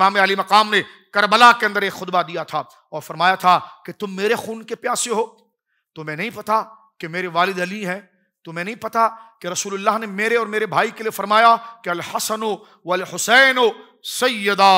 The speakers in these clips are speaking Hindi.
इमाम अली मकाम ने करबला के अंदर एक खुतबा दिया था और फरमाया था कि तुम मेरे खून के प्यासे हो तुम्हें नहीं पता कि मेरे वालिद अली हैं तुम्हें नहीं पता कि रसूलुल्लाह ने मेरे और मेरे भाई के लिए फरमाया कि अल हसन वाल हुसैन सैदा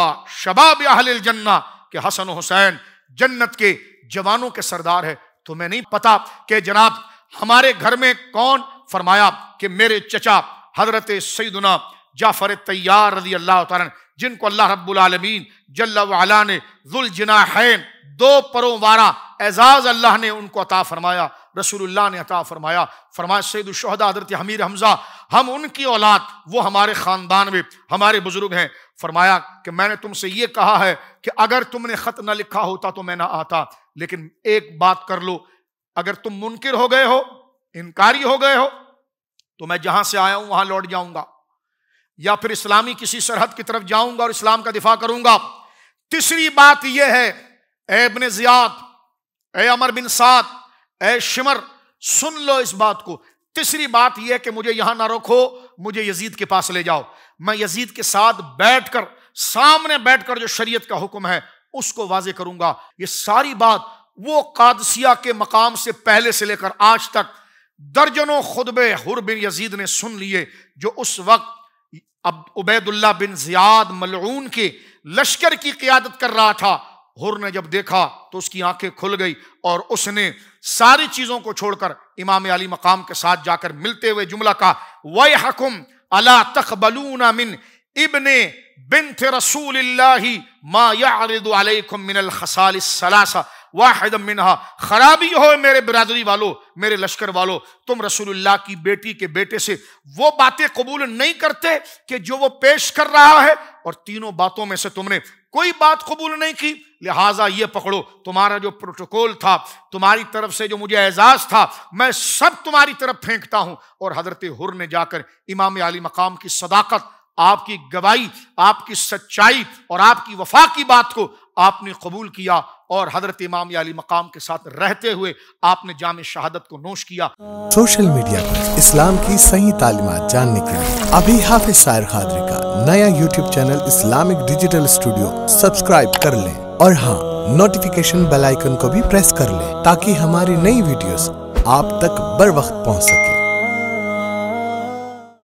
शबाब जन्ना के हसन हुसैन जन्नत के जवानों के सरदार है तुम्हें नहीं पता कि जनाब हमारे घर में कौन फरमाया कि मेरे चचा हजरत सईदना जाफ़र तैयार रजी अल्लाह तारन जिनको अल्लाह रबालमीन जल्ला वाला ने जुलजनाहैन दो परों वारा एजाज़ अल्लाह ने उनको अता फरमाया रसूल ने अता फरमाया फरमाया सैद शहदा हजरत हमीर हमज़ा हम उनकी औलाद वो हमारे ख़ानदान में हमारे बुज़ुर्ग हैं फरमाया कि मैंने तुमसे ये कहा है कि अगर तुमने ख़त ना लिखा होता तो मैं ना आता लेकिन एक बात कर लो अगर तुम मुनकर हो गए हो इनकारी हो गए हो तो मैं जहां से आया हूँ वहां लौट जाऊंगा या फिर इस्लामी किसी सरहद की तरफ जाऊंगा और इस्लाम का दिफा करूंगा तीसरी बात यह है ए जियात ए अमर बिन सात ए शिमर सुन लो इस बात को तीसरी बात यह कि मुझे यहां ना रोको मुझे यजीद के पास ले जाओ मैं यजीद के साथ बैठकर सामने बैठकर जो शरीयत का हुक्म है उसको वाजे करूंगा ये सारी बात वो कादसिया के मकाम से पहले से लेकर आज तक दर्जनों खुदबे हुर बिन यजीद ने सुन लिए जो उस वक्त अब उबैदुल्ला बिन जियाद मलून के लश्कर की क्यादत कर रहा था हुर ने जब देखा तो उसकी आंखें खुल गई और उसने सारी चीजों को छोड़कर इमाम अली मकाम के साथ जाकर मिलते हुए जुमला का वही हकुम अला तकबलूना मिन इबन बिन रसूल माँ यारिद मिनल खसाल सलासा वाहिद मिनहा खराबी हो मेरे बिरादरी वालों मेरे लश्कर वालों तुम रसूलुल्लाह की बेटी के बेटे से वो बातें कबूल नहीं करते कि जो वो पेश कर रहा है और तीनों बातों में से तुमने कोई बात कबूल नहीं की लिहाजा ये पकड़ो तुम्हारा जो प्रोटोकॉल था तुम्हारी तरफ से जो मुझे एजाज़ था मैं सब तुम्हारी तरफ फेंकता हूँ और हजरत हुर ने जाकर इमाम आली मकाम की सदाकत आपकी गवाही आपकी सच्चाई और आपकी वफा की बात को आपने कबूल किया और हजरत इमाम याली मकाम के साथ रहते हुए आपने जाम शहादत को नोश किया सोशल मीडिया पर इस्लाम की सही तालीमत जानने के लिए अभी हाफिज सायर खादरी का नया YouTube channel Islamic digital studio subscribe कर ले और हाँ नोटिफिकेशन बेल आइकन को भी प्रेस कर ले ताकि हमारी नई वीडियोस आप तक बर वक्त पहुँच सके